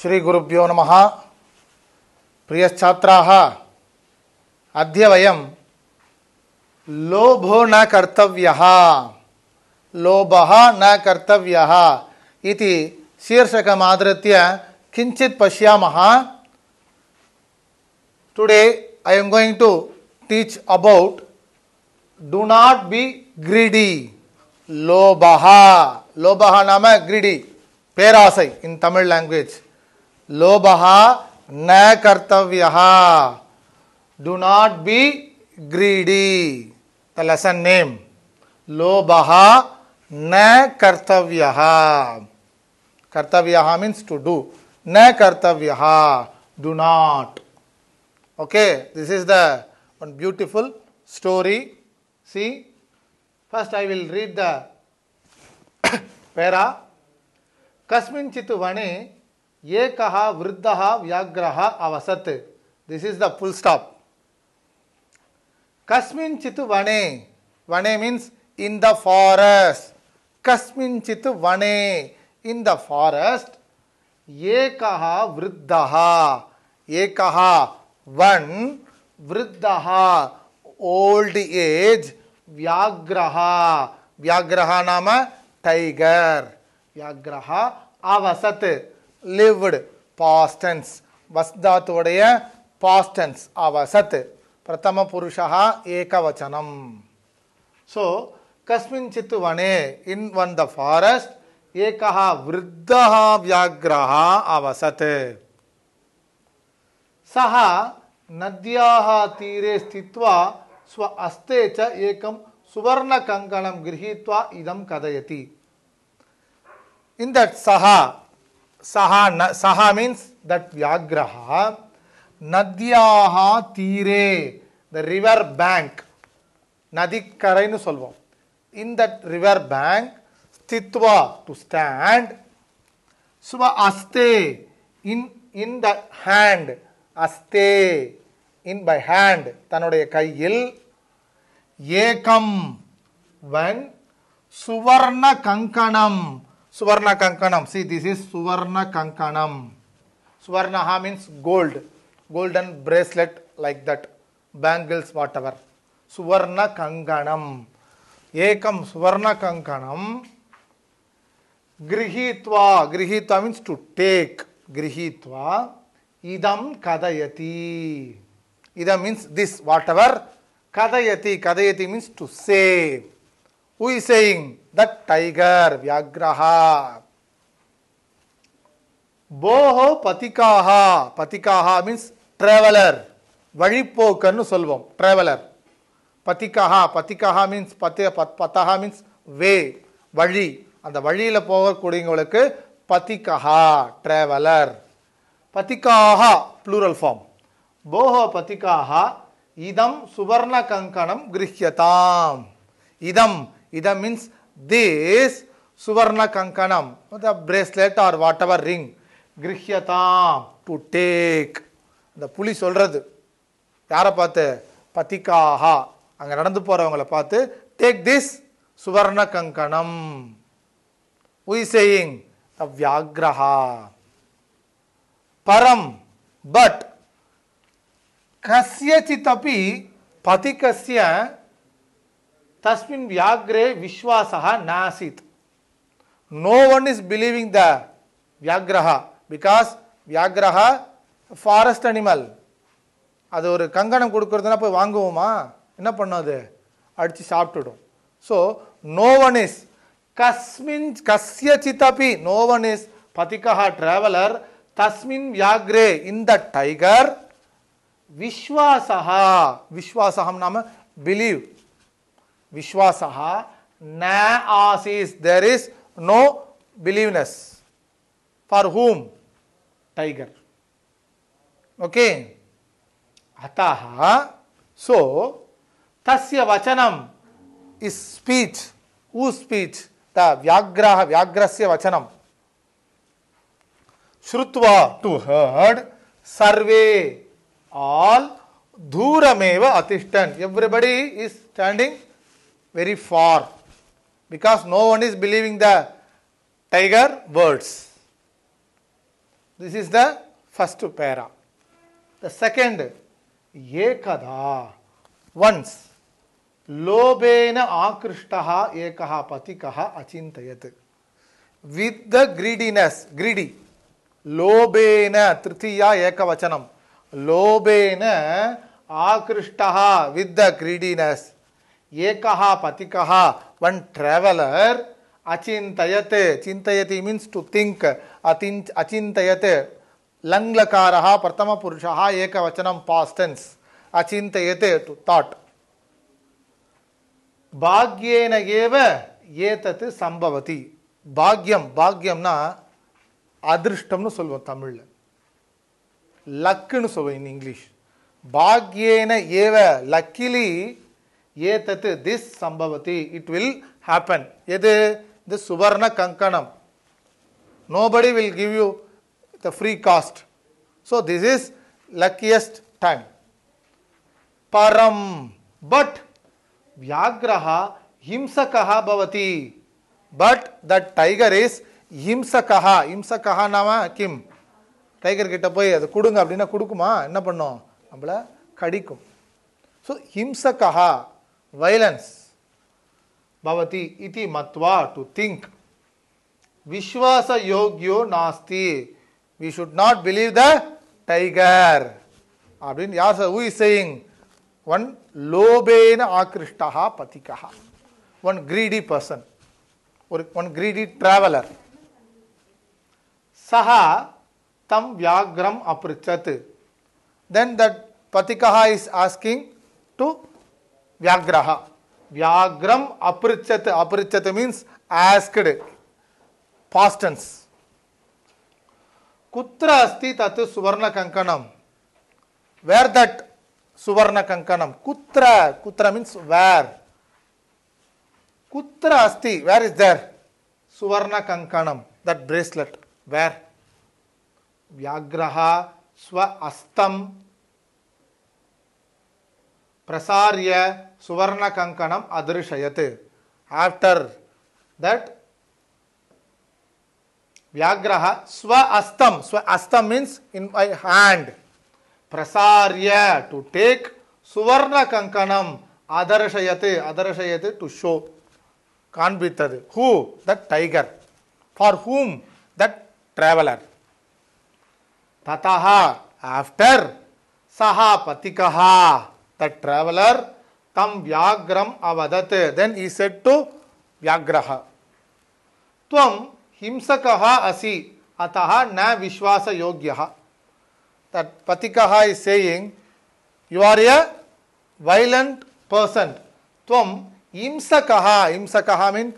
श्रीगुरुभ्यो नम प्रिय अद्य वयम लोभो न कर्तव्य लोभ न कर्तव्य शीर्षक आदृत किंचित पश्यामः today I am going to teach about do not be greedy लोभ लोभ नाम ग्रीडी पेरासई इन तमिल लैंग्वेज लोभ न कर्तव्य do not be greedy the lesson name लोभ न कर्तव्य कर्तव्य मीन्स टू डू न कर्तव्य do not okay this is the one beautiful story. See, first I will read the para. Kasminchitu vane ये कहा वृद्ध व्याघ्र अवसत् this is the full stop कस्मिंचित वने वने मीन्स इन द फॉरेस्ट कस्मिंचित वने इन द फॉरेस्ट ये कहा वृद्ध ये कहा वन वृद्ध ओल्ड एज व्याघ्र व्याघ्र नाम टाइगर व्याघ्र अवसत lived past tense வஸ்தாத்துடைய past tense அவசத் பிரதம புருஷா ஏகவச்சனம் ஸோ கஸ்மிஞ்சித் வனே இன் ஒன் த ஃபாரஸ்ட் ஏகா விருத்தா வியாகிரா அவசத் சஹ நதியாக தீரே ஸ்தித்வா ஸ்வ அஸ்தே ச ஏகம் சுவர்ண கங்கணம் கிரகித்வா இதம் கதயதி இன் தட் சஹா சஹா ந சஹா மீன்ஸ் தட் வியாகிரஹா நத்யாகா தீரே த ரிவர் பேங்க் நதிக்கரைன்னு சொல்வோம் இன் தட் ரிவர் பேங்க் ஸ்தித்வா டு ஸ்டாண்ட் சுவ அஸ்தே இன் இன் த ஹேண்ட் அஸ்தே இன் பை ஹேண்ட் தன்னுடைய கையில் ஏகம் வன் சுவர்ண கங்கணம் సువర్ణ కంకణం సి దిస్ ఈస్ సువర్ణ కంకణం సువర్ణ means gold golden bracelet like that bangles whatever సువర్ణ కంకణం ఏకం సువర్ణ కంకణం గృహీత్వా గృహీత్వ మీన్స్ టు టేక్ గృహీత్వా ఇదం కథయతి ఇద మీన్స్ దిస్ వాట్ ఎవర్ కథయతి కథయతి means to say who is saying that tiger வியாகிரஹா போஹோ பதிகாஹா பதிகாஹா மீன்ஸ் ட்ராவலர் வழிப்போக்கன்னு சொல்வோம் டிராவலர் பதிகாஹா பத்திகா மீன்ஸ் பத்தே பத் பத்தஹா மீன்ஸ் வே வழி அந்த வழியில் போகக்கூடியவங்களுக்கு பதிகஹா டிராவலர் பத்திகா ப்ளூரல் ஃபார்ம் போஹோ பத்திகா இதம் சுவர்ண கங்கணம் கிரகியதாம் இதம் இதம் means this Suvarna Kankanam, the bracelet or whatever ring, Grihyatam, to take. இந்த புலி சொல்கிறது யாரை பார்த்து பதிகாஹா அங்கே நடந்து போகிறவங்கள பார்த்து டேக் திஸ் சுவர்ண கங்கணம் உய் சேயிங் த வியாகிரஹா பரம் பட் கசியச்சித் அப்பி பதிகசிய தஸ்மின் வியாக்ரே விஸ்வாசா நாசித் no one is believing the வியாக்ரஹா பிகாஸ் வியாக்ரஹா ஃபாரஸ்ட் அனிமல் அது ஒரு கங்கணம் கொடுக்குறதுனா போய் வாங்குவோமா என்ன பண்ணும் அது அடித்து சாப்பிட்டுடும் ஸோ நோ ஒன் இஸ் கஸ்மின் கஸ்ய சித்தபி நோ ஒன் இஸ் பதிகா ட்ராவலர் தஸ்மின் வியாக்ரே இன் த டைகர் விஸ்வாசா விஸ்வாசகம் நாம பிலீவ் विश्वास न आसीस there is no believing for whom tiger okay अतः सो तस्य वचनम is speech uh speech the व्याघ्र व्याघ्र से वचनम श्रुवा टू हर्ड सर्वे ऑल धूरमेव अतिष्ठन everybody is standing very far because no one is believing the tiger words. This is the first para. The second, Yekada, once. लोभेन आकृष्ट एक पति अचिंत विथ द ग्रीडीनेस ग्रीडी लोभेन तृतीय एकवचनम लोभेन आकृष्ट with the greediness. Ekaha patikaha, one traveler, achintayate, chintayati means to think, achintayate, langlakaraha, pratama purushaha, ekavachanam past tense, achintayate, to thought. ಭಾಗ್ಯೇನ ಏವ ಏತತ್ ಸಂಭವತಿ பாக்யம் பாக்யம்னா அதிர்ஷ்டம்னு சொல்லுவோம் தமிழில் லக்குன்னு சொல்லுவோம் இன் இங்கிலீஷ் பாக்யேன ஏவ லக்கிலி ஏதத்து திஸ் சம்பவத்தி இட் வில் ஹேப்பன் எது தி சுவர்ண கங்கணம் nobody will give you the free cost so this is luckiest time பரம் பட் வியாகிரஹா ஹிம்சகா பவதி பட் த டைகர் இஸ் ஹிம்சகா ஹிம்சகா நாம கிம் டைகர் கிட்ட போய் அது கொடுங்க அப்படின்னா கொடுக்குமா என்ன பண்ணும் நம்மளை கடிக்கும் ஸோ ஹிம்சகா वैलेन्स भवति इति मत्वा टू थिंक विश्वास योग्यो नास्ति we should not believe the tiger अब सेइंग वन लोबेन आकृष्टः पतिकः वन ग्रीडी पर्सन और वन ग्रीडी ट्रैवलर सः तं व्याघ्रम् अपृच्छत् देन दैट पतिकः इज आस्किंग टू వ్యాగ్రహ వ్యాగ్రం అపృచ్యత అపృచ్యత మీన్స్ యాస్క్డ్ పాస్టన్స్ కుత్ర అస్తి తత్ సువర్ణ కంకణం వేర్ దట్ సువర్ణ కంకణం కుత్ర కుత్ర మీన్స్ వేర్ కుత్ర అస్తి వేర్ ఇస్ దర్ సువర్ణ కంకణం దట్ బ్రేస్లెట్ వేర్ వ్యాగ్రహ స్వ అస్తం ప్రసార్య Suvarna Kankanam Adrishayate. After that, Vyagraha Swa Astam. Swa Astam means in my hand. Prasarya to take Suvarna Kankanam Adarshayate. Adarshayate to show. Can't be Who? That tiger. For whom? That traveler. Tataha. After. Saha patikaha that traveler तम व्याघ्रम अवदत् then E said to व्याघ्र तम हिंसक असी अतः न विश्वास योग्य पति saying you are a violent person तम हिंसक हिंसक मीन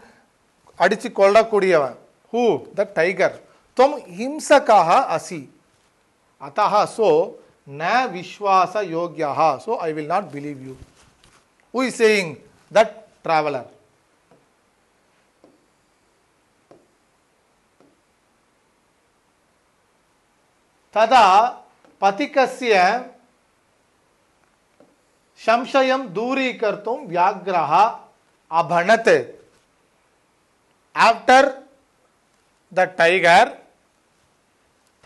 अड़ी कोलकूडियव हू द टाइगर तम हिंसक असी अतः सो न विश्वास योग्य so I will not believe you Who is saying? That traveler. तदा पथिकस्य संशयं दूरीकर्तुं व्याघ्रः अभणत् आफ्टर् द टैगर्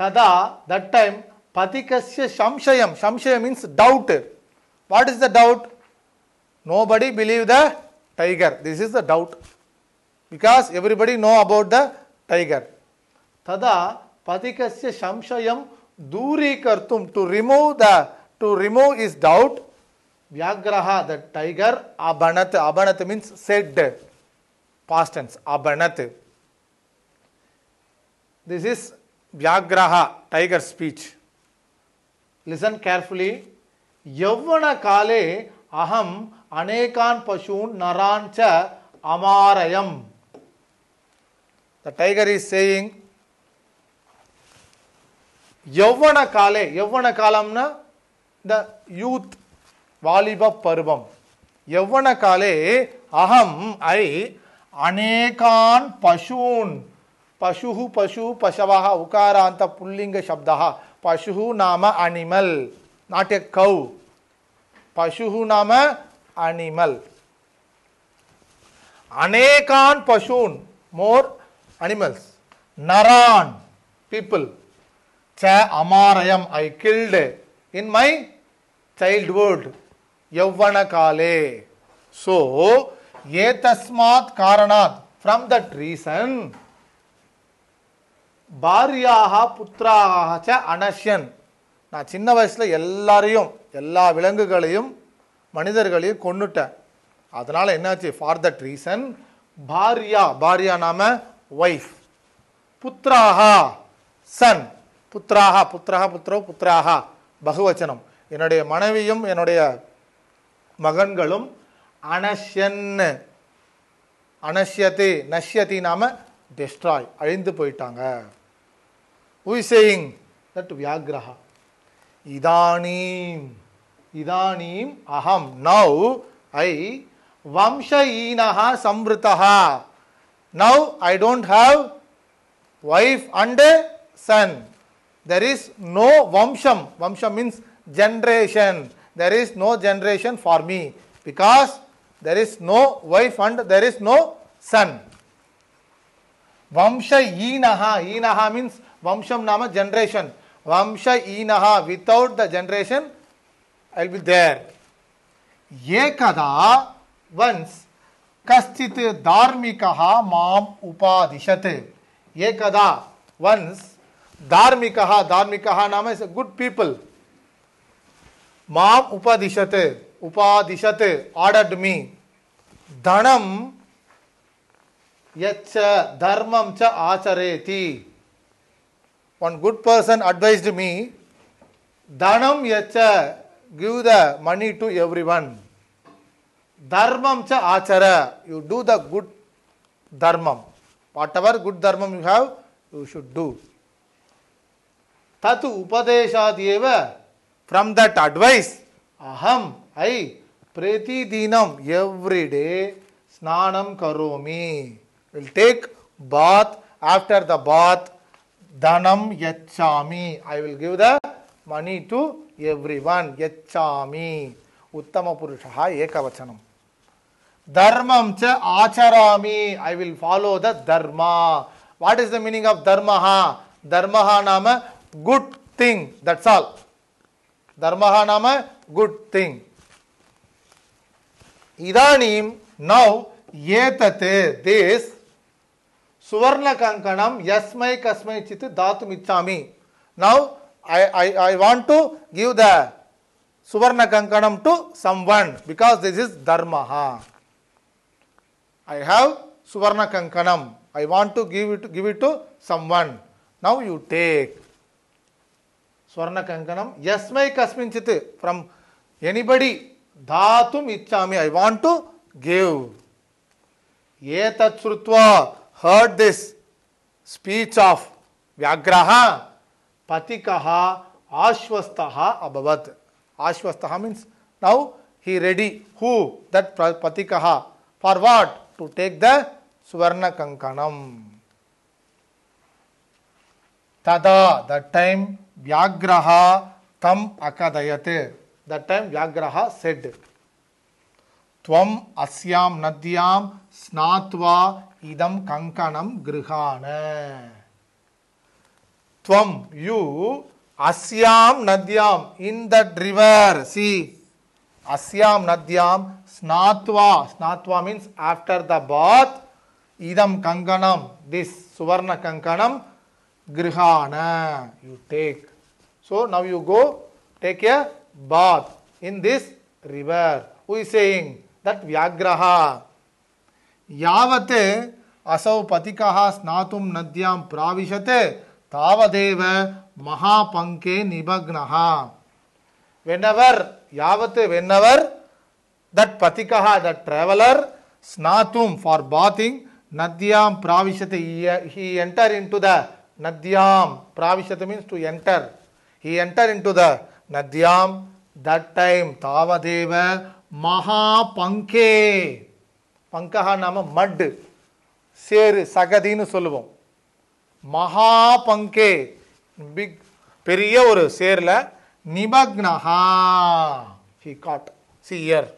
तदा दट् टैम् पथिकस्य संशयं संशय means doubt what is the doubt Nobody believe the tiger. This is the doubt. Because everybody know about the tiger. Tada patikasya shamshayam duri kartum. To remove the, to remove his doubt, vyagraha, the tiger, abanat. Abanat means said. Past tense, abanat. This is vyagraha, tiger speech. Listen carefully. यौवन काले aham. अनेकान पशून Naran च amarayam the tiger is saying यौवन काले यौवन कालம்னா the youth வாலிப பருவம் यौवन काले अहम ऐ अनेकान् पशून् पशु पशु पशवः उकारान्त पुल्लिंग शब्दः पशुः नाम अनिमल नॉट ए कौ पशु नाम animal. Anekan Pashun, more animals. Naran, people. Cha Amarayam, I killed in my childhood. Yavana Kale. So, Yetasmat Karanat, from that reason, பாரியாக புத்திராக அனஷ்யன் நான் சின்ன வயசில் எல்லாரையும் எல்லா விலங்குகளையும் மனிதர்களையும் கொண்டுட்டேன் அதனால் என்னாச்சு ஃபார் தட் ரீசன் பாரியா பாரியா நாம ஒய்ஃப் புத்ராஹா சன் புத்ராஹா புத்ராஹா புத்ரோ புத்ராஹா பகுவச்சனம் என்னுடைய மனைவியும் என்னுடைய மகன்களும் அனஷ்யன்னு அனஷ்யத்தை நஷ்யத்தை நாம டெஸ்ட்ராய் அழிந்து போயிட்டாங்க உய் சேயிங் தட் வியாகிரகா இதானீம் इदानीम अहम नौ ऐ वंशहीन संवृत now I don't have wife and son there is no वंशम वंशम means generation there is no generation for me because there is no wife and there is no son वंशहीन हीन means वंशम नाम generation वंशहीन without the generation I'll be there. Yekada once कश्चित धार्मिक माम उपादिशत ये कदा वंस धार्मिक धार्मिक नाम इज गुड पीपल माम उपादिशत उपादिशत ऑर्डर्ड मी धनम यच्च धर्मम च आचरेति one good person advised me dhanam yacha give the money to everyone. Dharmam cha achara. You do the good dharmam. Whatever good dharmam you have, you should do. Tatu upadeshadeva. From that advice, aham, I, प्रतिदिनम every day स्नानम करोमी Will take bath. After the bath, धनम यच्छामी I will give the money to. Every one யச்சாமி உத்தம புருஷா ஏகவச்சனம் தர்மம் ச ஆச்சராமி I will follow the dharma what is the meaning of தர்மஹா தர்மஹா நாம குட் திங் தட்ஸ் ஆல் தர்மஹா நாம குட் திங் இதானீம் நவ் ஏதத் திஸ் சுவர்ண கங்கணம் எஸ்மை கஸ்மை சித்து தாத்து மிச்சாமி now I, I, I want to give the Suvarna Kankanam to someone because this is Dharma. I have Suvarna Kankanam. I want to give it, give it to someone. Now you take Yes, Kankanam. kasmin Chiti. from anybody. Dhatum Ichami. I want to give. Yetat Srutva. Heard this speech of Vyagraha. पथिक आश्वस्त अभवत् आश्वस्त means now he ready who that पथिक for what to take the सुवर्ण कंकणम तदा that time व्याघ्र तम अकथयत दट टाइम व्याघ्र सेड त्वम अस्याम नद्याम स्नात्वा इदम कंकणम गृहाण त्वम यू अस्याम नद्याम इन दैट रिवर सी अस्याम नद्याम स्नात्वा स्नात्वा मींस आफ्टर द बाथ इदम कंकणम दिस सुवर्ण कंकणम गृहाण you take so now you go take a bath in this river who is saying that व्याघ्रः यावते असौ पतिकः स्नातुं नद्यां प्राविशते தாவதேவ மகா பங்கே நிபக்னஹா வெனவர் யாவத்து வெனவர் தட் பத்திகா தட் டிராவலர் ஸ்நாத்தும் ஃபார் பாத்திங் நத்தியாம் பிராவிஷத்து he enter into the நத்தியாம் பிராவிசத்து means to enter he enter into the நத்தியாம் தட் டைம் தாவதேவ மகா பங்கே பங்கஹா நாம மட் சேரு சகதின்னு சொல்லுவோம் மகா பங்கே பிக் பெரிய ஒரு சேரில் நிபக்னஹா ஹி காட் சி இயர்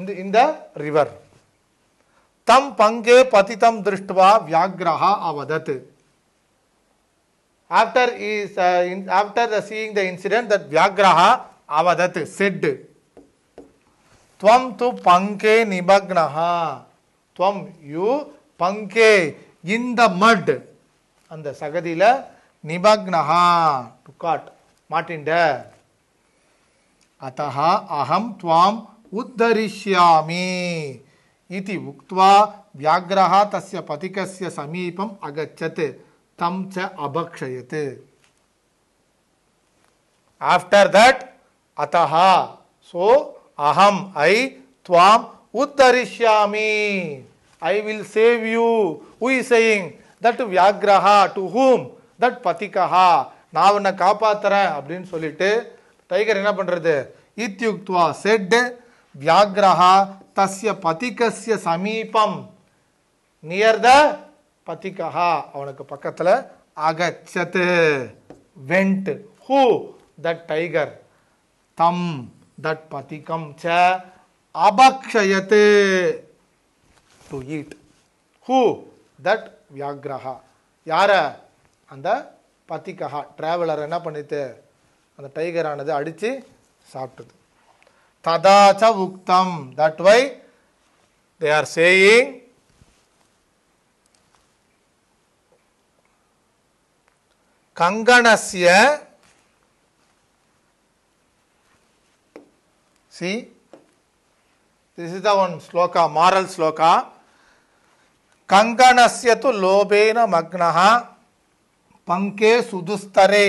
இந்த இந்த ரிவர் தம் பங்கே பதித்தம் திருஷ்டுவா வியாகிரஹா அவதத் after is uh, in, after the seeing the incident that vyagraha avadat said tvam tu panke nibagnaha tvam you பங்கே இந்த மட் அந்த சகதியில் நிபக்னஹா டு காட் மாட்டின்ட அத்தஹா அகம் துவாம் உத்தரிஷ்யாமி இது உக்த்வா வியாகிரஹா தஸ்ய பதிகசிய சமீபம் அகச்சத்து தம் ச அபக்ஷயத்து ஆஃப்டர் தட் அத்தஹா ஸோ அகம் ஐ துவாம் உத்தரிஷ்யாமி I will save you. Who is saying? That Vyagraha. To whom? That Patikaha. நான் உன்னை காப்பாத்துறேன் அப்படின்னு சொல்லிட்டு டைகர் என்ன பண்ணுறது இத்யுக்துவா செட் வியாகிரஹா தஸ்ய பதிகசிய சமீபம் நியர் த பதிகா அவனுக்கு பக்கத்தில் அகச்சத்து வெண்ட் ஹூ தட் டைகர் தம் தட் பதிகம் ச அபக்ஷயத்து டு ஈட் ஹூ தட் வியாக்ரஹா யார அந்த பத்திக்கஹா டிராவலர் என்ன பண்ணிட்டு அந்த டைகரானது அடித்து சாப்பிட்டது ததாச்ச உக்தம் that why they are saying கங்கணஸ்ய see this is the one shloka moral shloka கங்கணஸ்ய லோபேன மக்னஹா பங்கே சுதுஸ்தரே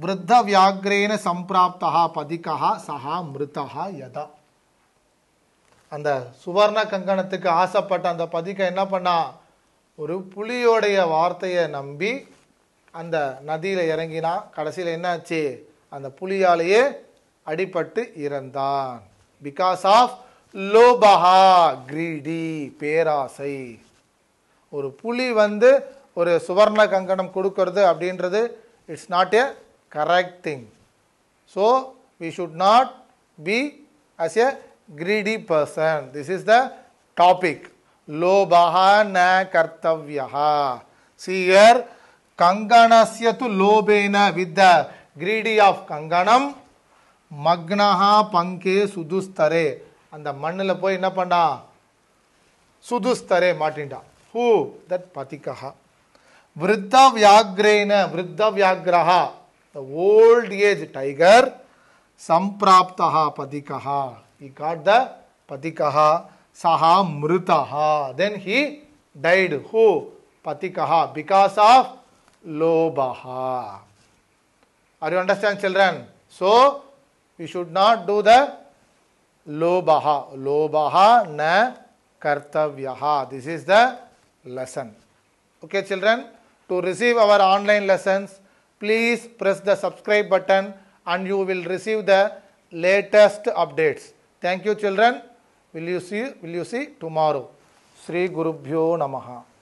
விருத்த வியாகிரேன சம்பிராப்தா பதிகா சஹா மிருதா யதா அந்த சுவர்ண கங்கணத்துக்கு ஆசைப்பட்ட அந்த பதிக்க என்ன பண்ணா ஒரு புலியோடைய வார்த்தையை நம்பி அந்த நதியில் இறங்கினா கடைசியில் என்னாச்சு அந்த புலியாலேயே அடிபட்டு இறந்தான் பிகாஸ் ஆஃப் லோபஹா கிரீடி பேராசை ஒரு புலி வந்து ஒரு சுவர்ண கங்கணம் கொடுக்கறது அப்படின்றது it's not a correct thing so we should not be as a greedy person this is the topic லோபா ந கர்த்தவியா சியர் கங்கணஸ்ய து லோபேன வித் த கிரீடி ஆஃப் கங்கணம் மக்னஹா பங்கே சுதுஸ்தரே அந்த மண்ணில் போய் என்ன பண்ணா சுதுஸ்தரே மாட்டின்டான் who? That patikaha. Vriddha vyagrena, vriddha vyagraha, the old age tiger, sampraptaha patikaha. He got the patikaha, saha mritaha. Then he died. Who? Patikaha. Because of lobaha. Are you understand children? So, we should not do the lobaha. Lobaha na kartavyaha. This is the lesson. Okay, children, to receive our online lessons, please press the subscribe button and you will receive the latest updates. Thank you, children. Will you see, will you see tomorrow? Sri Guru Namaha.